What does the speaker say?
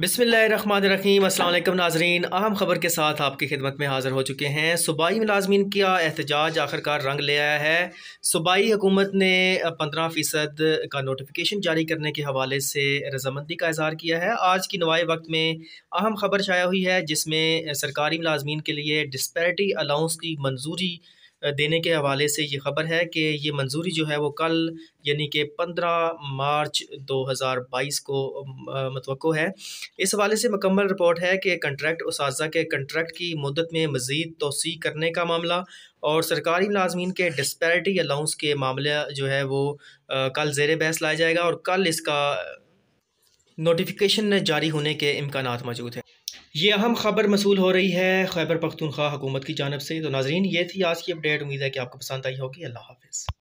बिसमीम अल्लाम नाजरीन अहम ख़बर के साथ आपकी खिदमत में हाज़िर हो चुके हैं सूबाई मुलाजमीन का एहतजाज आखिरकार रंग ले आया है सूबाई हुकूमत ने पंद्रह फ़ीसद का नोटिफिकेशन जारी करने के हवाले से रजामंदी का इजहार किया है आज की नवाए वक्त में अहम ख़बर शाया हुई है जिसमें सरकारी मुलाजमीन के लिए डिस्पैरिटी अलाउंस की मंजूरी देने के हवाले से ये खबर है कि ये मंजूरी जो है वो कल यानी कि 15 मार्च 2022 को मतवक़ है इस हवाले से मकम्मल रिपोर्ट है कि कंट्रैक्ट उस के कंट्रैक्ट की मदत में मज़ीद तोसी करने का मामला और सरकारी मुलाजमीन के डिस्पैरिटी अलाउंस के मामले जो है वो कल जेर बहस लाया जाएगा और कल इसका नोटिफिकेशन जारी होने के इम्कान मौजूद हैं ये अहम खबर मसूल हो रही है खैबर पख्तूनख्वा हुकूमत की जानब से तो नाजरीन ये थी आज की अपडेट उम्मीद है कि आपको पसंद आई होगी अल्लाह हाफिज़